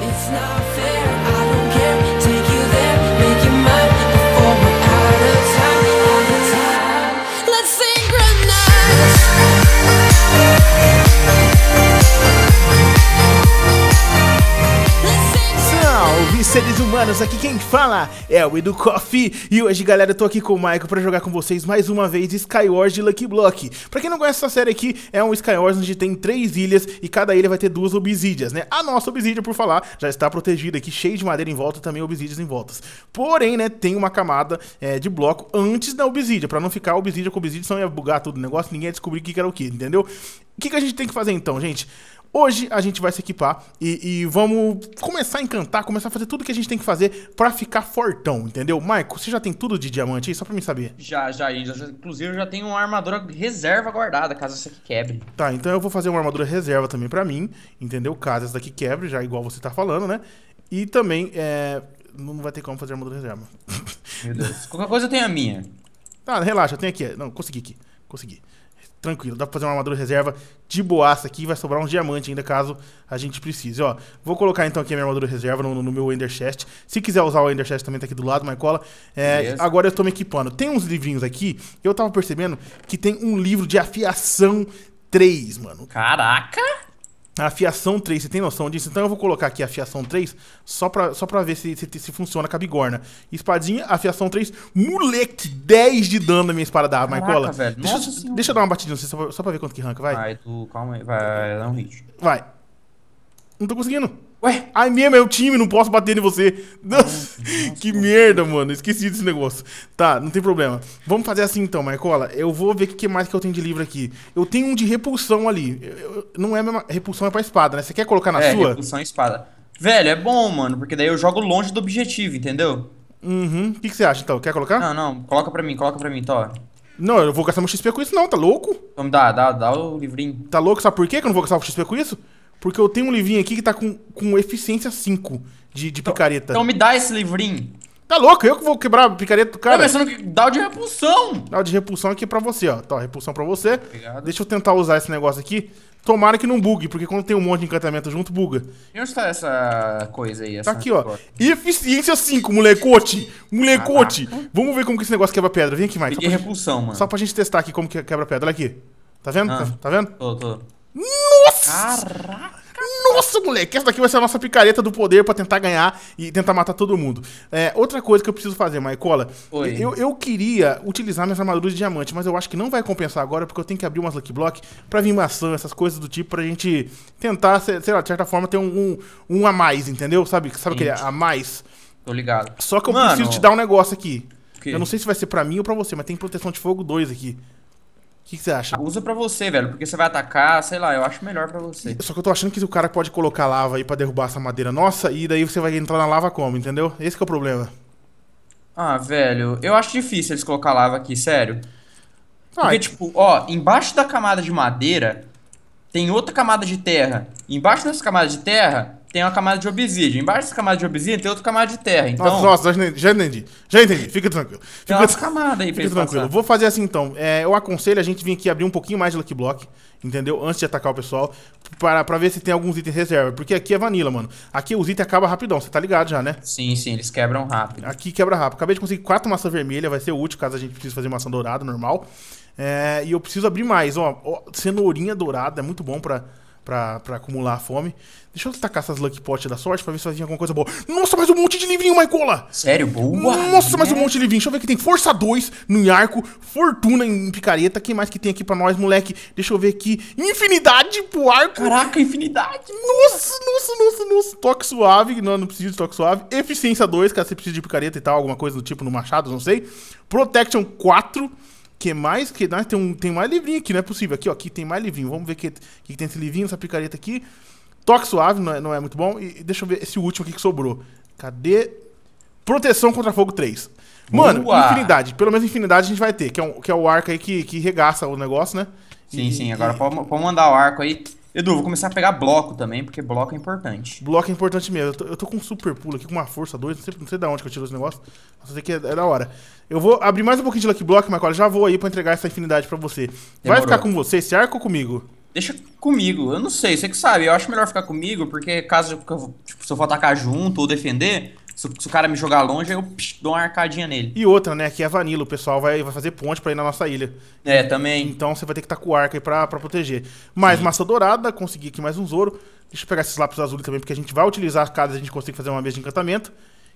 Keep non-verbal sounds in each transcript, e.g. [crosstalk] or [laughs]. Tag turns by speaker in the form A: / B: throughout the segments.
A: It's not fair.
B: seres humanos, aqui quem fala é o Edu Coffee E hoje galera, eu tô aqui com o Michael pra jogar com vocês mais uma vez Skywars de Lucky Block Pra quem não conhece essa série aqui, é um Skywars onde tem três ilhas E cada ilha vai ter duas obsidias, né? A nossa obsidia, por falar, já está protegida aqui, cheia de madeira em volta Também obsidias em voltas Porém, né, tem uma camada é, de bloco antes da obsidia Pra não ficar obsidia com obsidia, senão ia bugar todo o negócio Ninguém ia descobrir o que era o que, entendeu? O que, que a gente tem que fazer então, gente? Hoje a gente vai se equipar e, e, vamos começar a encantar, começar a fazer tudo que a gente tem que fazer para ficar fortão, entendeu? Maico, você já tem tudo de diamante aí, só pra mim saber?
A: Já, já, já. Inclusive eu já tenho uma armadura reserva guardada, caso essa aqui quebre.
B: Tá, então eu vou fazer uma armadura reserva também para mim, entendeu? Caso essa daqui quebre, já igual você tá falando, né? E também, é... Não vai ter como fazer armadura reserva. Meu
A: Deus. Qualquer coisa eu tenho a minha.
B: Ah, [laughs] relaxa, eu tenho aqui. É, não, consegui aqui. Consegui tranquilo. Dá pra fazer uma armadura reserva de boaça aqui. Vai sobrar um diamante ainda caso a gente precise. Ó, vou colocar então aqui a minha armadura reserva no, no meu Ender Chest. Se quiser usar o Ender Chest também tá aqui do lado, mas cola. É, agora eu tô me equipando. Tem uns livrinhos aqui. Eu tava percebendo que tem um livro de afiação 3, mano. Caraca! A fiação 3, você tem noção disso? Então eu vou colocar aqui a fiação 3 só pra, só pra ver se, se, se funciona com a bigorna. Espadinha, afiação 3. Moleque, 10 de dano na minha espada da Maicola. Deixa, eu, deixa eu dar uma batidinha só pra, só pra ver quanto que arranca, vai. Vai, tu, calma aí, vai, dá um hit. Vai. Não tô conseguindo. Ué, ai mesmo, é o time, não posso bater em você. Ah, nossa, Nossa que merda, Deus. mano. Esqueci desse negócio. Tá, não tem problema. Vamos fazer assim então, Marcola. Eu vou ver o que mais que eu tenho de livro aqui. Eu tenho um de repulsão ali. Eu, eu, não é mesmo, repulsão é pra espada, né? Você quer colocar na é, sua? Repulsão é espada. Velho, é bom, mano, porque daí eu jogo longe do objetivo, entendeu? Uhum. O que, que você acha então? Quer colocar? Não, não,
A: coloca pra mim, coloca pra mim, Thor. Tá,
B: não, eu não vou gastar meu XP com isso, não, tá louco? Então dá, dá, dá o livrinho. Tá louco, sabe por quê que eu não vou gastar o XP com isso? Porque eu tenho um livrinho aqui que tá com, com eficiência 5 de, de então, picareta. Então me dá esse livrinho. Tá louco? Eu que vou quebrar a picareta do tá cara. Tá pensando que dá o de repulsão. Dá o de repulsão aqui pra você, ó. Tá, repulsão pra você. Obrigado. Deixa eu tentar usar esse negócio aqui. Tomara que não bugue, porque quando tem um monte de encantamento junto, buga.
A: E onde tá essa coisa aí? Tá essa tá aqui, ó.
B: Eficiência 5, molecote. Molecote. Caraca. Vamos ver como que esse negócio quebra pedra. Vem aqui, mais. Peguei repulsão, gente, mano. Só pra gente testar aqui como que quebra pedra. Olha aqui. Tá vendo? Ah, tá, tá, vendo?
A: Tô, tô. Nossa! Caraca!
B: Nossa, moleque, essa daqui vai ser a nossa picareta do poder pra tentar ganhar e tentar matar todo mundo. É, outra coisa que eu preciso fazer, Maicola. Eu, eu queria utilizar minhas armaduras de diamante, mas eu acho que não vai compensar agora, porque eu tenho que abrir umas Lucky Block pra vir maçã, essas coisas do tipo, pra gente tentar, sei lá, de certa forma, ter um, um, a mais, entendeu? Sabe, sabe o que é a mais? Tô ligado. Só que eu Mano, preciso te dar um negócio aqui. Eu não sei se vai ser pra mim ou pra você, mas tem proteção de fogo 2 aqui que, que você acha? Usa pra você, velho, porque você vai atacar,
A: sei lá, eu acho melhor pra você.
B: Só que eu tô achando que o cara pode colocar lava aí pra derrubar essa madeira nossa, e daí você vai entrar na lava como, entendeu? Esse é o problema.
A: Ah, velho, eu acho difícil eles colocar lava aqui, sério. Ah, porque, tipo, ó, embaixo da camada de madeira tem outra camada de terra. Embaixo dessa camada de terra tem uma camada de obsidian. Embaixo dessa camada de obsidian tem outra camada de terra. Então... Nossa, nossa,
B: já entendi. Já entendi. Fica tranquilo. Fica tem camada aí Fica tranquilo. Passar. Vou fazer assim então. É, eu aconselho a gente vir aqui abrir um pouquinho mais de Lucky Block, entendeu? Antes de atacar o pessoal, para, para ver se tem alguns itens reserva. Porque aqui é vanilla, mano. Aqui os itens acabam rapidão, você tá ligado já, né? Sim, sim, eles quebram rápido. Aqui quebra rápido. Acabei de conseguir quatro maçã vermelha, vai ser útil caso a gente precise fazer maçã dourada normal. É, e eu preciso abrir mais, ó. ó cenourinha dourada é muito bom pra pra, acumular a fome. Deixa eu tacar essas Lucky Pot da sorte pra ver se vai vir alguma coisa boa. Nossa, mais um monte de livrinho, Maicola! Sério, boa? Nossa, mais um né? monte de livrinho. Deixa eu ver que tem Força 2 no arco, Fortuna em picareta. Quem mais que tem aqui pra nós, moleque? Deixa eu ver aqui. Infinidade pro arco. Caraca, infinidade! Nossa, nossa, nossa, nossa. Toque suave, não, não preciso de toque suave. Eficiência 2, caso você precise de picareta e tal, alguma coisa do tipo no machado, não sei. Protection 4. Que mais? Que Tem, um, tem mais livrinho aqui, não é possível. Aqui, ó, aqui tem mais livrinho. Vamos ver o que, que tem esse livrinho, essa picareta aqui. Toque suave, não é, não é muito bom. E, deixa eu ver esse último aqui que sobrou. Cadê? Proteção contra fogo 3. Mano, infinidade. Pelo menos infinidade a gente vai ter, que é, um, que é o arco aí que, que regaça o negócio, né? Sim, e, sim. Agora e... pode mandar o arco aí. Edu, vou começar a pegar bloco também, porque bloco é importante. Bloco é importante mesmo. Eu tô, eu tô com um super pulo aqui, com uma força 2, não sei, não sei de onde que eu tiro esse negócio. Só sei que é, é, da hora. Eu vou abrir mais um pouquinho de Lucky Block, Marcola, já vou aí pra entregar essa infinidade pra você. Demorou. Vai ficar com você, esse arco ou comigo?
A: Deixa comigo, eu não sei, você que sabe. Eu acho melhor ficar comigo, porque caso tipo, se eu for atacar junto ou defender, se, o cara me jogar longe, eu psh, dou uma arcadinha nele.
B: E outra, né? Que é Vanilla. O pessoal vai, vai fazer ponte pra ir na nossa ilha. É, também. Então você vai ter que estar tá com o arco aí pra, pra proteger. Mais massa dourada, consegui aqui mais um Zoro. Deixa eu pegar esses lápis azuis também, porque a gente vai utilizar cada a gente consegue fazer uma mesa de encantamento.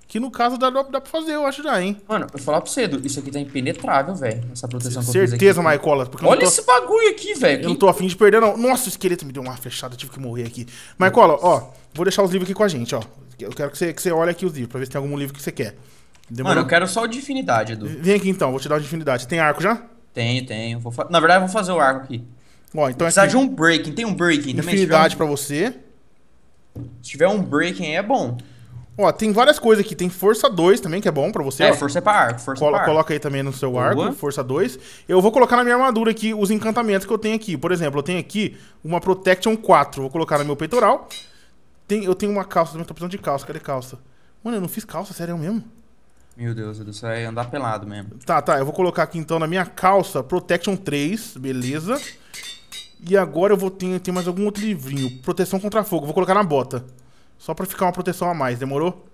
B: Que no caso dá, dá pra fazer, eu acho já, hein? Mano, eu vou falar pra você, Edu, isso aqui tá impenetrável, velho. Essa proteção Certeza, que eu aqui. Olha tô... esse bagulho aqui, velho. Eu que... não tô afim de perder, não. Nossa, o esqueleto me deu uma fechada, tive que morrer aqui. Maicola, ó, vou deixar os livros aqui com a gente, ó. Eu quero que você, que você olhe aqui os livros, pra ver se tem algum livro que você quer. Demorou? Mano, eu quero só o de infinidade, Edu. Vem aqui então, vou te dar o de infinidade. Tem arco já? Tenho, tenho. Vou fa... Na verdade, eu vou fazer o arco aqui. Ó, então Precisa de um breaking. Tem um breaking também. Infinidade um... pra você. Se tiver um breaking, é bom. Ó, tem várias coisas aqui. Tem força 2 também, que é bom pra você. É, ó. força é pra arco. Força Colo, é pra arco. Coloca aí também no seu arco, Boa. força 2. Eu vou colocar na minha armadura aqui os encantamentos que eu tenho aqui. Por exemplo, eu tenho aqui uma Protection 4. Vou colocar no meu peitoral. Tem, eu tenho uma calça, também tô precisando de calça, cadê calça? Mano, eu não fiz calça, sério mesmo?
A: Meu Deus, isso é andar pelado mesmo.
B: Tá, tá, eu vou colocar aqui então na minha calça Protection 3, beleza. E agora eu vou ter, tem mais algum outro livrinho. Proteção contra fogo, vou colocar na bota. Só pra ficar uma proteção a mais, demorou?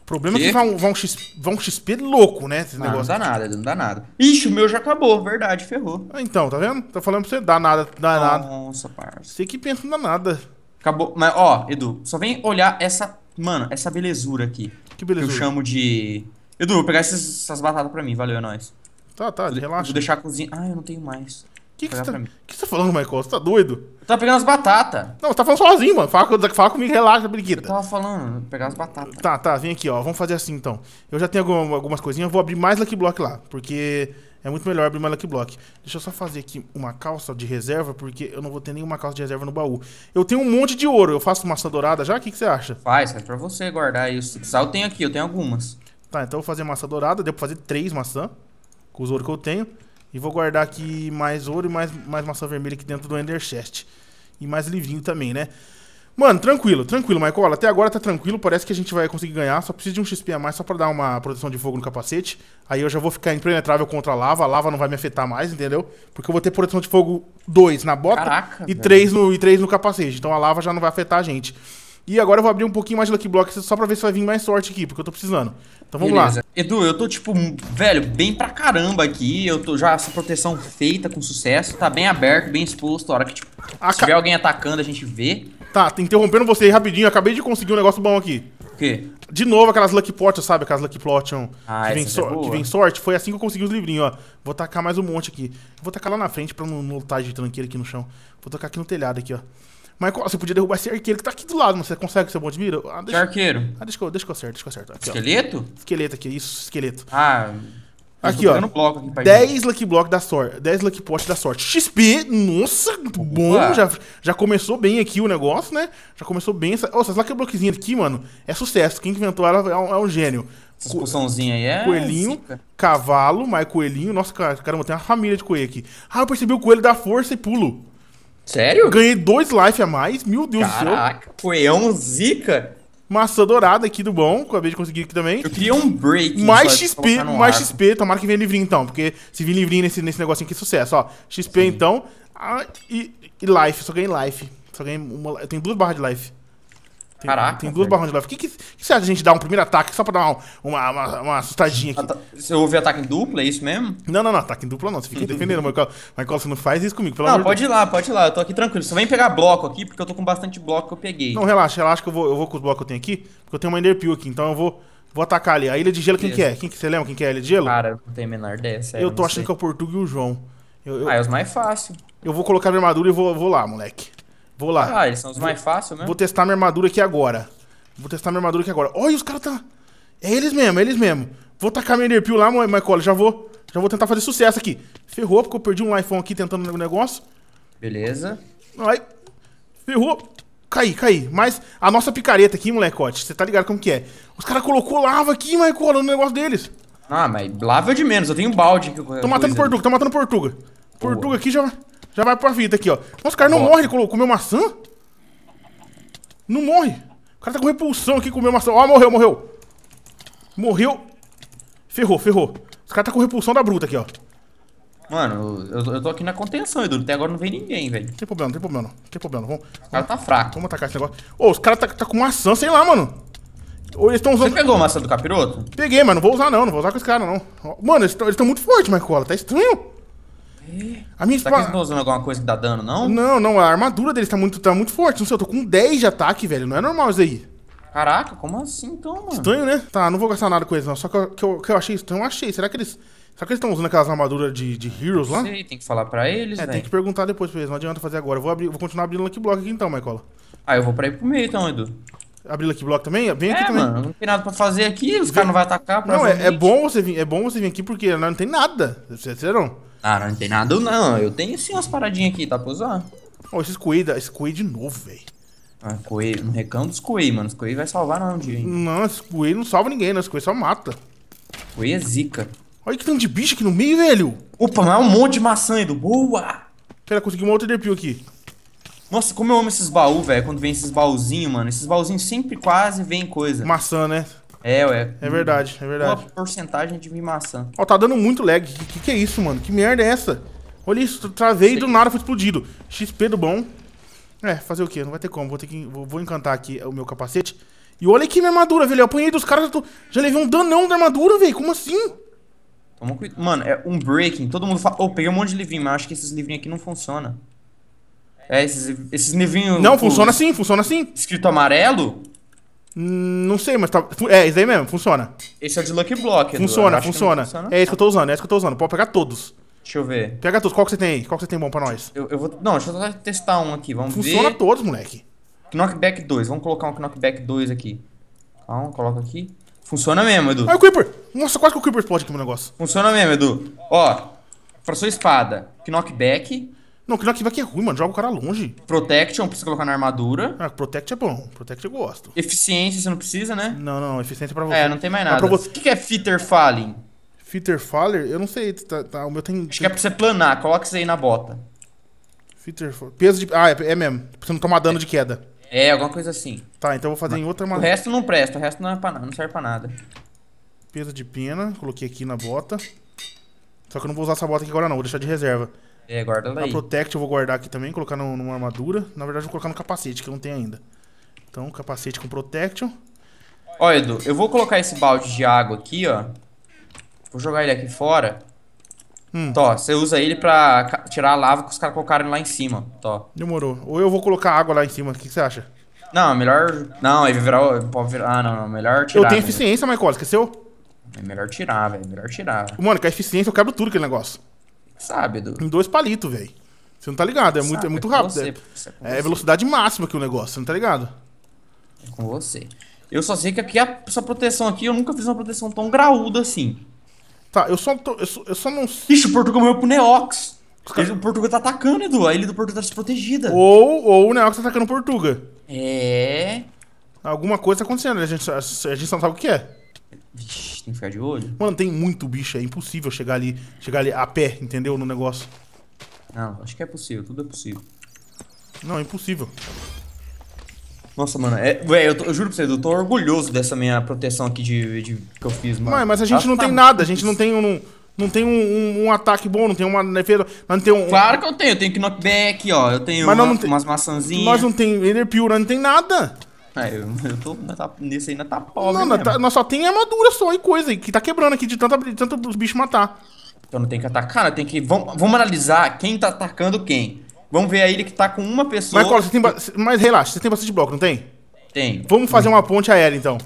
B: O problema que? é que vai um, vai, um vai um XP louco, né? Esse ah, negócio. Não dá nada, não dá nada. Ixi, o meu já acabou, verdade, ferrou. Ah, então, tá vendo? Tá falando pra você, dá nada, dá Nossa, nada. Nossa,
A: parça. Você que pensa, não dá nada. Acabou. Mas, ó, Edu, só vem olhar essa. Mano, essa belezura aqui. Que belezura? Que eu chamo de. Edu, vou pegar essas, essas batatas pra mim, valeu, é nóis.
B: Tá, tá, relaxa. Vou deixar a cozinha. Ah, eu não tenho mais. O que, que, você tá, que você tá falando, Michael? Você tá doido? Eu tava pegando as batatas. Não, você tá falando sozinho, mano. Fala, fala comigo, relaxa, briguita. Eu tava falando, pegar as batatas. Tá, tá, vem aqui, ó. Vamos fazer assim, então. Eu já tenho algumas coisinhas. Eu vou abrir mais Lucky Block lá, porque é muito melhor abrir uma Lucky Block. Deixa eu só fazer aqui uma calça de reserva, porque eu não vou ter nenhuma calça de reserva no baú. Eu tenho um monte de ouro. Eu faço maçã dourada já? O que, que você acha? Faz, é pra você guardar isso. Se precisar, eu tenho aqui. Eu tenho algumas. Tá, então eu vou fazer maçã dourada. pra fazer três maçã com os ouro que eu tenho. E vou guardar aqui mais ouro e mais, mais maçã vermelha aqui dentro do Ender Chest. E mais livrinho também, né? Mano, tranquilo, tranquilo, Michael. Até agora tá tranquilo, parece que a gente vai conseguir ganhar. Só preciso de um XP a mais só pra dar uma proteção de fogo no capacete. Aí eu já vou ficar impenetrável contra a lava. A lava não vai me afetar mais, entendeu? Porque eu vou ter proteção de fogo 2 na bota Caraca, e 3 no, e três no capacete. Então a lava já não vai afetar a gente. E agora eu vou abrir um pouquinho mais de Lucky Blocks só pra ver se vai vir mais sorte aqui, porque eu tô precisando. Então vamos Beleza. lá.
A: Edu, eu tô, tipo, velho, bem pra caramba aqui. Eu tô já essa proteção feita com sucesso. Tá bem aberto, bem exposto. A hora que, tipo, se tiver alguém atacando, a gente vê.
B: Tá, tá, interrompendo você aí rapidinho, acabei de conseguir um negócio bom aqui. O quê? De novo aquelas Lucky Potion, sabe? Aquelas Lucky Potion ah, que, vem so é que vem sorte. Foi assim que eu consegui os livrinhos, ó. Vou tacar mais um monte aqui. Vou tacar lá na frente pra não lutar tá de tranqueira aqui no chão. Vou tacar aqui no telhado aqui, ó. Mas você podia derrubar esse arqueiro que tá aqui do lado, mas você consegue ser bom de mira? Ah, deixa... Que arqueiro? Ah, deixa que eu, deixa que eu acerto, deixa que eu acerto. Aqui, esqueleto? Ó. Esqueleto aqui, isso, esqueleto. Ah... Aqui, ó. Bloco, aqui 10 Lucky Block da sorte. 10 Lucky Pot da sorte. XP, nossa, muito bom. Já, já começou bem aqui o negócio, né? Já começou bem. Essa, Nossa, essas Lucky Blockzinhas aqui, mano, é sucesso. Quem inventou ela é um, é um gênio. Essa expulsãozinha aí é. Coelhinho, zica. cavalo, mais coelhinho. Nossa, caramba, tem uma família de coelho aqui. Ah, eu percebi o coelho da força e pulo. Sério? Ganhei dois life a mais, meu Deus Caraca, do céu. Caraca, coelhão zica. Maçã dourada aqui do bom, acabei de conseguir aqui também. Eu queria um break. Mais XP, mais XP. Tomara que venha livrinho então, porque se vir livrinho nesse, nesse negocinho aqui, sucesso, ó. XP Sim. então. Ah, e, e life, só ganhei life. Só ganhei uma, eu tenho duas barras de life. Tem, Caraca. Tem duas barrões de life. O que, que, que você acha de a gente dar um primeiro ataque só pra dar uma, uma, uma, uma assustadinha aqui? você ouve ataque em dupla, é isso mesmo? Não, não, não. Ataque em dupla não. Você fica [laughs] defendendo, Michael. Michael, você não faz isso comigo, pelo não, amor Não, pode ir lá, pode ir lá. Eu tô aqui tranquilo.
A: Só vem pegar bloco aqui, porque eu tô com bastante bloco que eu peguei.
B: Não, relaxa, relaxa que eu vou, eu vou com os blocos que eu tenho aqui, porque eu tenho uma Enderpeel aqui, então eu vou... Vou atacar ali. A Ilha de Gelo, quem que é? Quem que você lembra quem que é a Ilha de Gelo? Cara, não tem menor ideia,
A: sério, Eu tô achando sei. que é o
B: Portugal e o João. Eu,
A: eu... Ah, é os mais fáceis.
B: Eu vou colocar minha armadura e vou, vou lá, moleque. Vou lá. Ah, eles
A: são os mais fáceis, né? Vou
B: testar minha armadura aqui agora. Vou testar minha armadura aqui agora. Olha, os caras tá. É eles mesmo, é eles mesmo. Vou tacar minha Enderpeel lá, Michael. Já vou. Já vou tentar fazer sucesso aqui. Ferrou, porque eu perdi um iPhone aqui tentando o negócio. Beleza. Ai. Ferrou. Caí, caí. Mas a nossa picareta aqui, molecote, você tá ligado como que é? Os caras colocou lava aqui, Michael, no negócio deles. Ah, mas lava é de menos, eu tenho um balde.
A: Que tô matando Portuga,
B: tô matando Portuga. Portuga aqui já. Já vai pra vida aqui, ó. Nossa, o cara não Nossa. morre, ele comeu maçã? Não morre. O cara tá com repulsão aqui, comeu maçã. Ó, morreu, morreu. Morreu. Ferrou, ferrou. Os caras tá com repulsão da bruta aqui, ó. Mano, eu, eu tô aqui na contenção, Edu. Até agora não vem ninguém, velho. Tem problema, tem problema, não. Tem problema. Vamos, o cara tá fraco. Vamos atacar esse negócio. Ô, os caras tá, tá com maçã, sei lá, mano. Ou eles estão usando. Você pegou a maçã do capiroto? Peguei, mas não vou usar não, não vou usar com esse cara não. Mano, eles estão muito fortes, Marcola, tá estranho. A minha espada. Tá
A: usando alguma coisa que dá dano, não? Não, não.
B: A armadura deles tá muito, tá muito forte. Não sei, eu tô com 10 de ataque, velho. Não é normal isso aí. Caraca, como assim então, mano? Estranho, né? Tá, não vou gastar nada com eles, não. Só que eu, que eu, que eu achei isso eu achei. Será que eles. Será que eles estão usando aquelas armaduras de, de Heroes lá? Sei, tem que falar pra eles, É, véio. tem que perguntar depois pra eles. Não adianta fazer agora. Eu vou, abrir, vou continuar abrindo Lucky Block aqui então, Michael. Ah, eu vou pra ir pro meio então, Edu. Abrir Lucky Block também? Vem aqui é, também. Mano, não tem nada pra fazer aqui, os caras não vão atacar. Não, é, é, bom você vir, é bom você vir aqui porque né, não, tem nada. Você, você não. Ah, não tem nada não. Eu tenho sim umas paradinhas aqui, tá pra usar. Ô, esses coei, esse de novo, velho. Ah, coei, no recanto dos coei, mano. Os coei vai salvar não, dia. Não, esse coei não salva ninguém, né? Esse coei só mata. Coei é zica. Olha que tanto de bicho aqui no meio, velho. Opa, mas é um monte de maçã, Edu. Boa! Pera, consegui uma outra DPU aqui.
A: Nossa, como eu amo esses baús, velho. Quando vem esses baúzinhos, mano. Esses baúzinhos sempre quase vem coisa. Maçã, né? É, ué. É verdade, é verdade. Uma porcentagem de maçã.
B: Ó, tá dando muito lag. Que, que, que é isso, mano? Que merda é essa? Olha isso, travei e do nada foi explodido. XP do bom. É, fazer o quê? Não vai ter como. Vou ter que vou encantar aqui o meu capacete. E olha aqui minha armadura, velho. Eu apanhei dos caras, já, tô... já levei um danão da armadura, velho. Como assim?
A: Toma cuidado. Mano, é um breaking. Todo mundo fala. Ô, oh, peguei um monte de livrinho, mas acho que esses livrinhos aqui não funcionam. É, esses, esses livrinhos. Não, funciona assim,
B: funciona assim. Escrito amarelo? Não sei, mas tá. É, isso aí mesmo, funciona.
A: Esse é o de Lucky Block, Funciona, funciona. funciona. É isso que eu
B: tô usando, é isso que eu tô usando. Pode pegar todos. Deixa eu ver. Pega todos, qual que você tem aí? Qual que você tem bom pra nós? Eu, eu vou. Não, deixa eu só testar
A: um aqui, vamos funciona ver. Funciona todos, moleque. Knockback 2, vamos colocar um Knockback 2 aqui. Calma, coloca aqui. Funciona mesmo, Edu. Ah, o
B: Creeper! Nossa, quase que o Creeper explode aqui no negócio.
A: Funciona mesmo, Edu. Ó, pra sua espada, Knockback,
B: não, que arquivo aqui é ruim, mano. Joga
A: o cara longe. Protection pra precisa colocar na armadura. Ah, Protect é bom.
B: Protect eu gosto.
A: Eficiência você não precisa, né?
B: Não, não. Eficiência é pra é, você. É, não tem mais nada. Ah, você... O que é Fitter Falling? Fitter Faller? Eu não sei. Tá, tá, o meu tem... Acho que é pra você planar. Coloca isso aí na bota. Fitter Peso de... Ah, é, é mesmo. Pra você não tomar dano de queda.
A: É, alguma coisa assim.
B: Tá, então eu vou fazer Mas... em outra... O resto
A: não presta. O resto
B: não, é pra... não serve pra nada. Peso de pena. Coloquei aqui na bota. Só que eu não vou usar essa bota aqui agora não. Vou deixar de reserva. É, guarda ela aí. A Protect eu vou guardar aqui também, colocar no, numa armadura. Na verdade, vou colocar no capacete, que eu não tenho ainda. Então, capacete com Protection.
A: Ó, Edu, eu vou colocar esse balde de água aqui, ó. Vou jogar ele aqui fora. Hum. Tó, você usa ele pra tirar a lava que os caras colocaram lá em cima, tó. Demorou.
B: Ou eu vou colocar água lá em cima, o que você acha?
A: Não, melhor... Não, ele virar... Pode virar... Ah, não, não, melhor tirar. Eu tenho né? eficiência,
B: Michael, esqueceu?
A: É melhor tirar, velho, melhor tirar.
B: Mano, com a eficiência eu quebro tudo aquele negócio. Sabe, Edu? Em dois palitos, velho. Você não tá ligado, é, muito, é, é muito rápido. Você, é, é, é você, é, velocidade máxima que o negócio, você não tá ligado? É com você. Eu só sei que aqui a sua proteção aqui, eu nunca fiz uma proteção tão graúda assim. Tá, eu só, tô, eu, só eu só, não. Ixi, o Portugal morreu pro Neox. Cara... O Portugal tá atacando, Edu. A ilha do Portugal tá desprotegida. Ou, ou o Neox tá atacando o Portugal. É. Alguma coisa tá acontecendo, a gente, a, a gente não sabe o que é. Vixe, tem que ficar de olho. Mano, tem muito bicho, é impossível chegar ali, chegar ali a pé, entendeu? No negócio.
A: Não, acho que é possível, tudo é possível.
B: Não, é impossível. Nossa, mano, é, Ué,
A: eu, tô, eu, juro pra você, eu tô orgulhoso dessa minha proteção aqui de, de que eu fiz, mano. Mas, mas a gente Ela não tá tem nada, a gente não
B: tem um, não tem um, um, um ataque bom, não tem uma defesa, não tem um... Claro
A: que eu tenho, eu tenho knockback, ó, eu tenho mas uma, não tem, umas
B: maçãzinhas. Nós não tem Ender Pure, não tem nada.
A: Ah, eu, eu tô. Tá, nesse ainda tá pobre. Não, tá,
B: nós só tem armadura só e coisa aí, que tá quebrando aqui de tanto, de tanto dos bichos matar. Então não tem que atacar, tem que. Vamos, vamos analisar quem tá atacando quem. Vamos ver a ilha que tá com uma pessoa. Mas, Cola, você tem Mas relaxa, você tem bastante bloco, não tem? Tem. Vamos fazer uma ponte aérea então.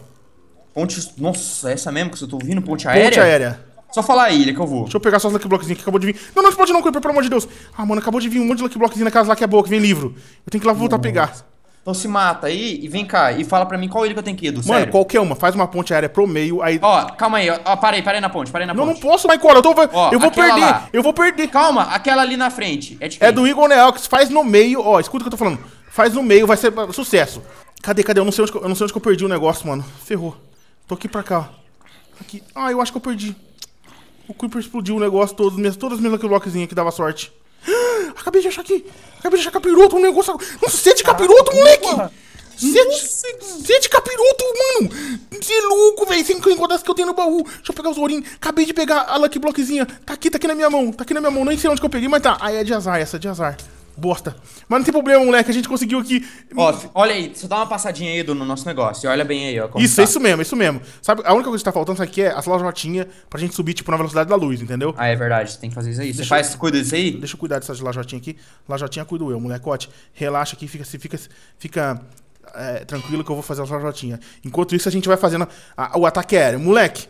B: Ponte. Nossa, é essa mesmo que eu tô ouvindo? Ponte aérea? Ponte aérea. Só falar a ilha que eu vou. Deixa eu pegar só os Lucky Blockzinhos que acabou de vir. Não, não explode não, Creeper, pelo amor de Deus. Ah, mano, acabou de vir um monte de Lucky Blockzinho na casa lá que é boa, que vem livro. Eu tenho que ir lá voltar Nossa. a pegar.
A: Então se mata aí e vem cá e fala pra mim qual ilha que eu tenho que ir, do Mano, sério.
B: qualquer é uma. Faz uma ponte aérea pro meio, aí... Ó,
A: calma aí. Ó, parei, parei na ponte, parei na ponte. Não, não
B: posso, Michael. Eu, tô... Ó, eu vou perder, lá. eu vou perder. Calma, aquela ali na frente. É, é do Igor Neal, que faz no meio. Ó, escuta o que eu tô falando. Faz no meio, vai ser sucesso. Cadê, cadê? Eu não sei onde, eu, não sei onde que eu perdi o negócio, mano. Ferrou. Tô aqui pra cá, ó. Aqui. Ah, eu acho que eu perdi. O Creeper explodiu o negócio todo, todas as minhas Lucky Blockzinhas que dava sorte. [gasps] Acabei de achar aqui. Acabei de achar capiroto, um negócio. Nossa, sete é capiroto, moleque! Sete, é sete é capiroto, mano! Você é louco, velho! Sem encontrar que eu tenho no baú. Deixa eu pegar os ourinhos. Acabei de pegar a Lucky Blockzinha. Tá aqui, tá aqui na minha mão. Tá aqui na minha mão. Nem sei onde que eu peguei, mas tá. Aí é de azar essa, de azar bosta. Mas não tem problema, moleque, a gente conseguiu aqui.
A: Ó, olha aí, só dá uma passadinha aí do, no nosso negócio. Olha bem aí, ó. isso, tá. é isso
B: mesmo, isso mesmo. Sabe, a única coisa que tá faltando aqui é as lajotinhas para pra gente subir, tipo, na velocidade da luz, entendeu? Ah, é
A: verdade, tem que fazer isso aí. Deixa Você faz, eu... cuida disso aí?
B: Deixa eu cuidar dessas lajotinhas aqui. Lajotinha cuido eu, molecote. Relaxa aqui, fica. fica, fica é, tranquilo que eu vou fazer as lajotinhas. Enquanto isso, a gente vai fazendo a, a, o ataque aéreo. Moleque.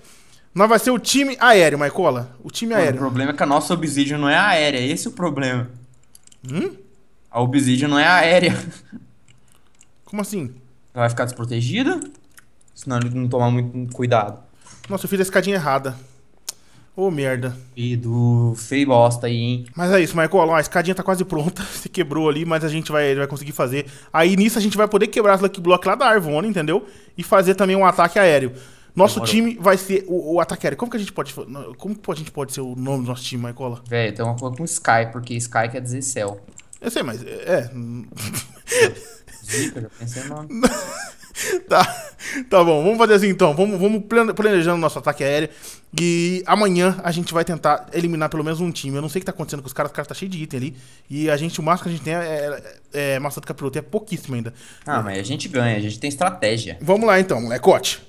B: Nós vai ser o time aéreo, Maicola. O time Mano, aéreo. O problema
A: é que a nossa obsidian não é aérea, esse é o problema. Hum? A obsidian não é aérea. Como assim? Ela vai ficar desprotegida, senão ele não tomar muito cuidado.
B: Nossa, eu fiz a escadinha errada. Ô, oh, merda.
A: do feio bosta aí, hein?
B: Mas é isso, Michael. Ó, a escadinha tá quase pronta. [laughs] Se quebrou ali, mas a gente vai, vai conseguir fazer. Aí nisso a gente vai poder quebrar as Lucky Block lá da Arvona, entendeu? E fazer também um ataque aéreo. Nosso Demorou. time vai ser o, o Como que a gente pode. Como que a gente pode ser o nome do nosso time, Maicola? Velho, tem uma coisa com Sky, porque Sky quer dizer céu. Eu sei, mas. É. é. Zica, já pensei no nome. [laughs] tá tá bom, vamos fazer assim então. Vamos, vamos planejando nosso ataque aéreo. E amanhã a gente vai tentar eliminar pelo menos um time. Eu não sei o que tá acontecendo com os caras, os caras tá cheio de item ali. E a gente, o máximo que a gente tem é, é, é do capiroto, é pouquíssimo ainda. Ah, é.
A: mas a gente ganha, a gente
B: tem estratégia. Vamos lá então, molecote.